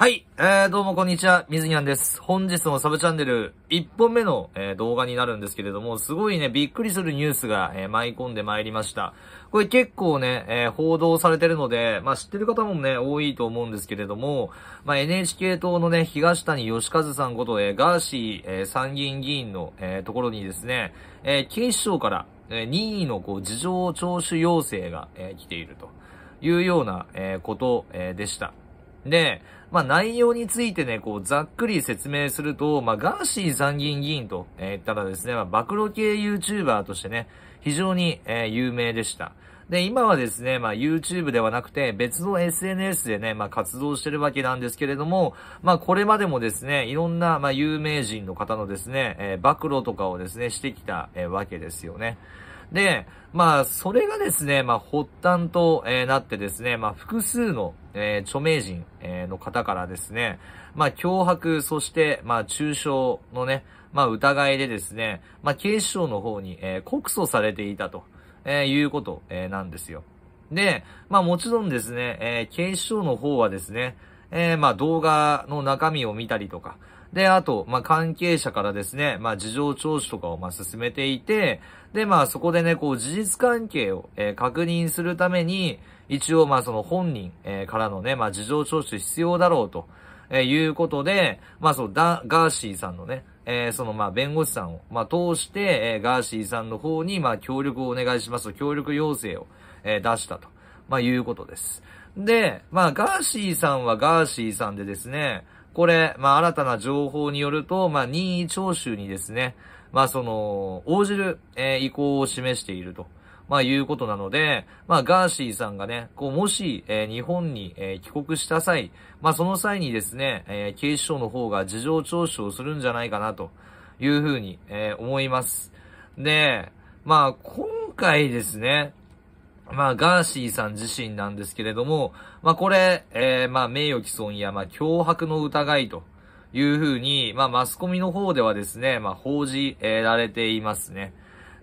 はい、えー、どうもこんにちは、水ずにゃんです。本日のサブチャンネル、1本目の、えー、動画になるんですけれども、すごいね、びっくりするニュースが、えー、舞い込んでまいりました。これ結構ね、えー、報道されてるので、まあ、知ってる方もね、多いと思うんですけれども、まあ、NHK 党のね、東谷義和さんこと、えー、ガーシー、えー、参議院議員の、えー、ところにですね、えー、警視庁から、えー、任意のこう、事情聴取要請が、えー、来ているというような、えー、こと、えー、でした。で、まあ、内容についてね、こう、ざっくり説明すると、まあ、ガーシー参議院議員と、え言ったらですね、まあ、暴露系 YouTuber としてね、非常に、えー、有名でした。で、今はですね、まあ YouTube ではなくて別の SNS でね、まあ活動してるわけなんですけれども、まあこれまでもですね、いろんなまあ有名人の方のですね、えー、暴露とかをですね、してきた、えー、わけですよね。で、まあ、それがですね、まあ、発端と、えー、なってですね、まあ、複数の、えー、著名人、えー、の方からですね、まあ、脅迫、そして、まあ、中傷のね、まあ、疑いでですね、まあ、警視庁の方に、えー、告訴されていたと、えー、いうこと、えー、なんですよ。で、まあ、もちろんですね、えー、警視庁の方はですね、えー、まあ、動画の中身を見たりとか、で、あと、まあ、関係者からですね、まあ、事情聴取とかを、ま、進めていて、で、まあ、そこでね、こう、事実関係を、えー、確認するために、一応、まあ、その本人、えー、からのね、まあ、事情聴取必要だろうと、えー、いうことで、まあ、そう、だ、ガーシーさんのね、えー、その、ま弁護士さんを、まあ、通して、えー、ガーシーさんの方に、ま協力をお願いしますと、協力要請を、えー、出したと、まあ、いうことです。で、まあ、ガーシーさんはガーシーさんでですね、これ、まあ、新たな情報によると、まあ、任意徴収にですね、まあ、その、応じる、えー、意向を示していると。まあ、いうことなので、まあ、ガーシーさんがね、こう、もし、えー、日本に、えー、帰国した際、まあ、その際にですね、えー、警視庁の方が事情聴取をするんじゃないかな、というふうに、えー、思います。で、まあ、今回ですね、まあ、ガーシーさん自身なんですけれども、まあ、これ、えー、まあ、名誉毀損や、まあ、脅迫の疑いというふうに、まあ、マスコミの方ではですね、まあ、報じられていますね。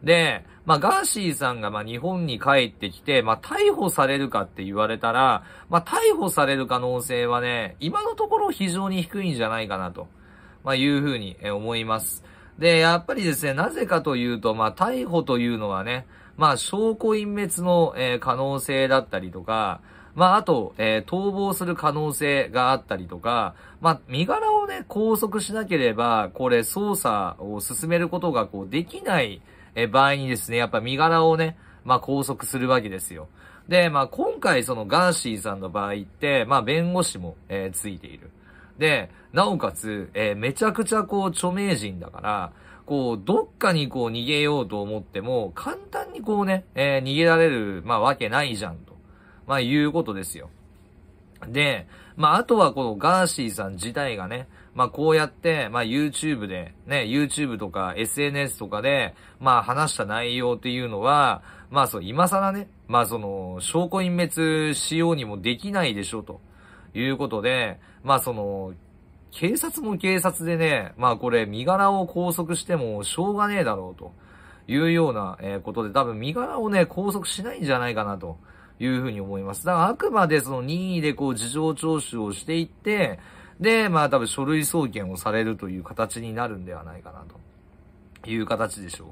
で、まあ、ガーシーさんが、まあ、日本に帰ってきて、まあ、逮捕されるかって言われたら、まあ、逮捕される可能性はね、今のところ非常に低いんじゃないかなと、まあ、いうふうに思います。で、やっぱりですね、なぜかというと、まあ、逮捕というのはね、まあ、証拠隠滅の、えー、可能性だったりとか、まあ、あと、えー、逃亡する可能性があったりとか、まあ、身柄をね、拘束しなければ、これ、捜査を進めることが、こう、できない、え場合にですね、やっぱ身柄をね、まあ、拘束するわけですよ。で、まあ、今回、その、ガーシーさんの場合って、まあ、弁護士も、えー、ついている。で、なおかつ、えー、めちゃくちゃこう著名人だから、こう、どっかにこう逃げようと思っても、簡単にこうね、えー、逃げられる、まあわけないじゃんと、まあいうことですよ。で、まああとはこのガーシーさん自体がね、まあこうやって、まあ YouTube で、ね、YouTube とか SNS とかで、まあ話した内容っていうのは、まあそう、今更ね、まあその、証拠隠滅しようにもできないでしょと。いうことで、まあその、警察も警察でね、まあこれ身柄を拘束してもしょうがねえだろうというようなことで多分身柄をね、拘束しないんじゃないかなというふうに思います。だからあくまでその任意でこう事情聴取をしていって、で、まあ多分書類送検をされるという形になるんではないかなという形でしょ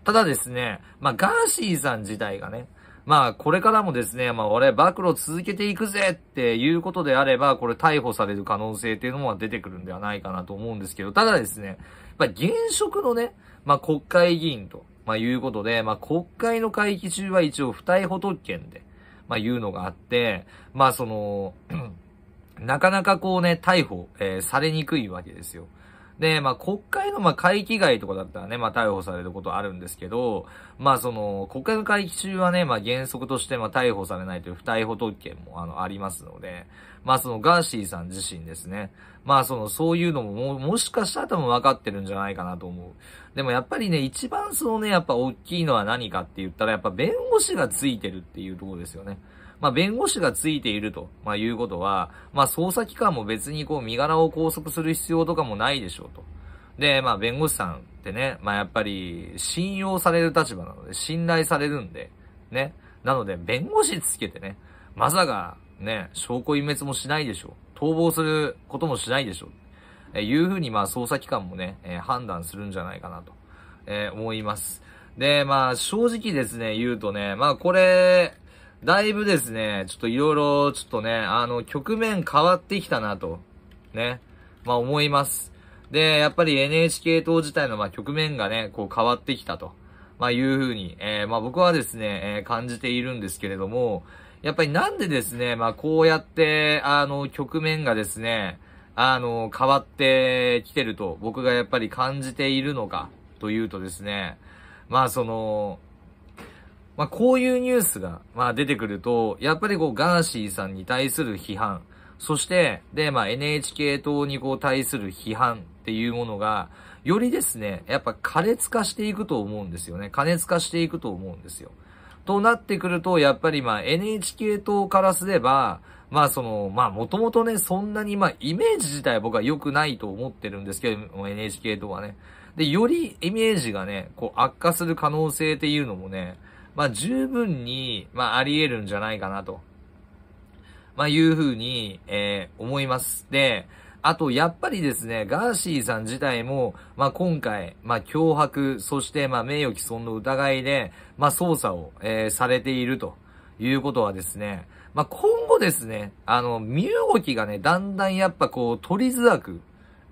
う。ただですね、まあガーシーさん自体がね、まあ、これからもですね、まあ、俺、暴露を続けていくぜっていうことであれば、これ逮捕される可能性っていうのは出てくるんではないかなと思うんですけど、ただですね、まあ、現職のね、まあ、国会議員と、まあ、いうことで、まあ、国会の会期中は一応不逮捕特権で、まあ、いうのがあって、まあ、その、なかなかこうね、逮捕、えー、されにくいわけですよ。で、まあ、国会の、まあ、会期外とかだったらね、まあ、逮捕されることあるんですけど、まあ、その、国会の会期中はね、まあ、原則として、まあ、逮捕されないという不逮捕特権も、あの、ありますので、まあ、その、ガーシーさん自身ですね。まあ、その、そういうのも、も、もしかしたら多分分かってるんじゃないかなと思う。でも、やっぱりね、一番そのね、やっぱ大きいのは何かって言ったら、やっぱ弁護士がついてるっていうところですよね。まあ、弁護士がついていると、まあ、いうことは、まあ、捜査機関も別にこう、身柄を拘束する必要とかもないでしょうと。で、まあ、弁護士さんってね、まあ、やっぱり、信用される立場なので、信頼されるんで、ね。なので、弁護士つけてね、まさか、ね、証拠隠滅もしないでしょう。逃亡することもしないでしょう。えいうふうに、まあ、捜査機関もね、えー、判断するんじゃないかなと、えー、思います。で、まあ、正直ですね、言うとね、まあ、これ、だいぶですね、ちょっといろいろ、ちょっとね、あの、局面変わってきたなと、ね、まあ思います。で、やっぱり NHK 党自体の、まあ、局面がね、こう変わってきたと、まあいうふうに、えー、まあ僕はですね、えー、感じているんですけれども、やっぱりなんでですね、まあこうやって、あの、局面がですね、あの、変わってきてると僕がやっぱり感じているのかというとですね、まあその、まあ、こういうニュースが、まあ、出てくると、やっぱりこう、ガーシーさんに対する批判、そして、で、まあ、NHK 党にこう、対する批判っていうものが、よりですね、やっぱ過熱化していくと思うんですよね。過熱化していくと思うんですよ。となってくると、やっぱりまあ NHK 党からすれば、まあその、まあもともとね、そんなにまあイメージ自体は僕は良くないと思ってるんですけど、NHK 党はね。で、よりイメージがね、こう悪化する可能性っていうのもね、まあ十分に、まああり得るんじゃないかなと、まあいうふうに、えー、思います。で、あと、やっぱりですね、ガーシーさん自体も、まあ、今回、まあ、脅迫、そして、まあ、名誉毀損の疑いで、まあ、捜査を、えー、されているということはですね、まあ、今後ですね、あの、身動きがね、だんだんやっぱこう、取りづらく、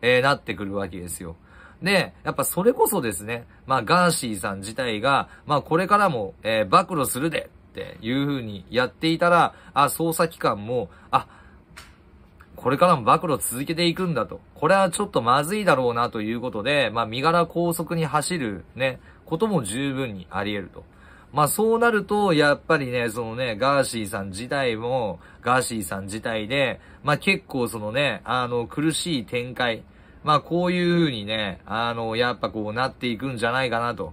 えー、なってくるわけですよ。で、やっぱそれこそですね、まあガーシーさん自体が、まあこれからも、えー、暴露するでっていうふうにやっていたら、あ、捜査機関も、あ、これからも暴露続けていくんだと。これはちょっとまずいだろうなということで、まあ身柄拘束に走るね、ことも十分にあり得ると。まあそうなると、やっぱりね、そのね、ガーシーさん自体も、ガーシーさん自体で、まあ結構そのね、あの苦しい展開、まあこういう風にね、あの、やっぱこうなっていくんじゃないかなと。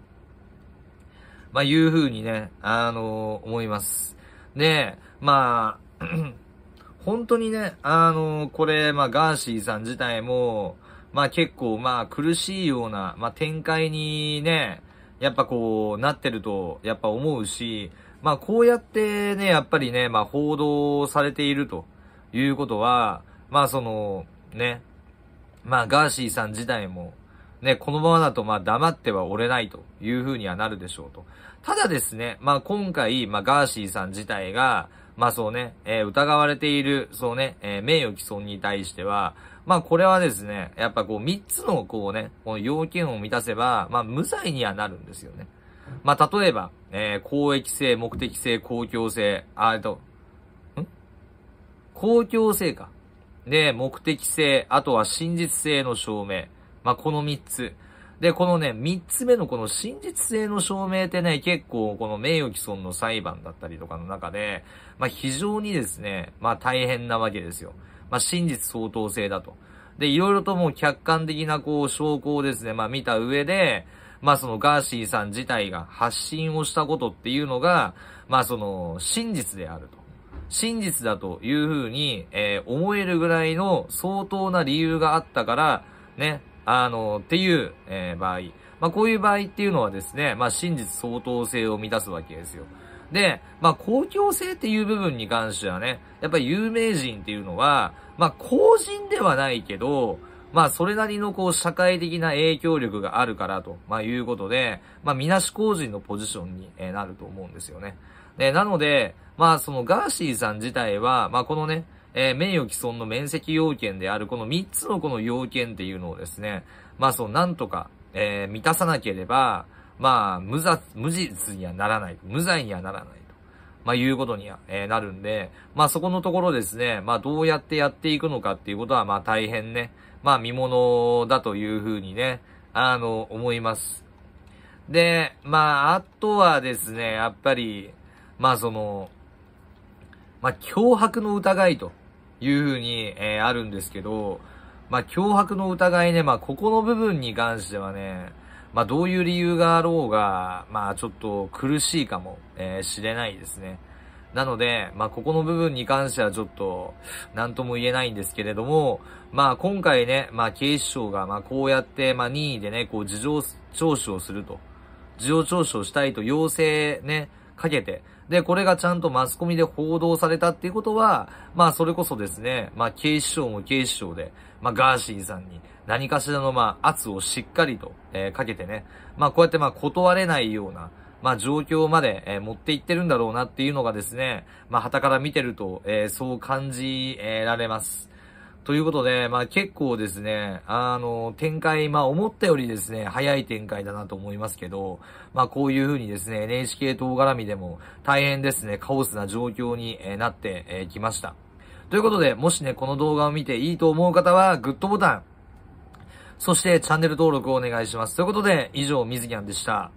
まあいう風にね、あの、思います。で、まあ、本当にね、あの、これ、まあガーシーさん自体も、まあ結構まあ苦しいような、まあ展開にね、やっぱこうなってると、やっぱ思うし、まあこうやってね、やっぱりね、まあ報道されているということは、まあその、ね、まあ、ガーシーさん自体も、ね、このままだと、まあ、黙ってはおれないというふうにはなるでしょうと。ただですね、まあ、今回、まあ、ガーシーさん自体が、まあ、そうね、えー、疑われている、そうね、えー、名誉毀損に対しては、まあ、これはですね、やっぱこう、三つのこうね、この要件を満たせば、まあ、無罪にはなるんですよね。まあ、例えば、えー、公益性、目的性、公共性、あ、えっと、ん公共性か。で、目的性、あとは真実性の証明。まあ、この三つ。で、このね、三つ目のこの真実性の証明ってね、結構この名誉毀損の裁判だったりとかの中で、まあ、非常にですね、まあ、大変なわけですよ。まあ、真実相当性だと。で、いろいろともう客観的なこう証拠をですね、まあ見た上で、まあそのガーシーさん自体が発信をしたことっていうのが、まあその真実であると。真実だというふうに、えー、思えるぐらいの相当な理由があったから、ね、あの、っていう、えー、場合。まあ、こういう場合っていうのはですね、まあ、真実相当性を満たすわけですよ。で、まあ、公共性っていう部分に関してはね、やっぱり有名人っていうのは、まあ、公人ではないけど、まあ、それなりのこう、社会的な影響力があるからと、まあ、いうことで、まあ、みなし公人のポジションになると思うんですよね。ね、なので、まあそのガーシーさん自体は、まあこのね、えー、名誉毀損の面積要件であるこの3つのこの要件っていうのをですね、まあそのなんとか、えー、満たさなければ、まあ無雑、無実にはならない、無罪にはならないと、まあいうことには、えー、なるんで、まあそこのところですね、まあどうやってやっていくのかっていうことはまあ大変ね、まあ見物だというふうにね、あの、思います。で、まああとはですね、やっぱり、まあその、まあ脅迫の疑いというふうに、えー、あるんですけど、まあ脅迫の疑いね、まあここの部分に関してはね、まあどういう理由があろうが、まあちょっと苦しいかも、えー、知れないですね。なので、まあ、ここの部分に関してはちょっと、何とも言えないんですけれども、まあ、今回ね、まあ、警視庁が、まこうやって、ま任意でね、こう、事情聴取をすると。事情聴取をしたいと要請ね、かけて、で、これがちゃんとマスコミで報道されたっていうことは、まあそれこそですね、まあ警視庁も警視庁で、まあガーシーさんに何かしらのまあ圧をしっかりと、えー、かけてね、まあこうやってまあ断れないような、まあ状況まで、えー、持っていってるんだろうなっていうのがですね、まあ旗から見てると、えー、そう感じられます。ということで、まあ結構ですね、あの、展開、まあ思ったよりですね、早い展開だなと思いますけど、まあこういう風にですね、NHK 党絡みでも大変ですね、カオスな状況になってきました。ということで、もしね、この動画を見ていいと思う方は、グッドボタン、そしてチャンネル登録をお願いします。ということで、以上、みずャンんでした。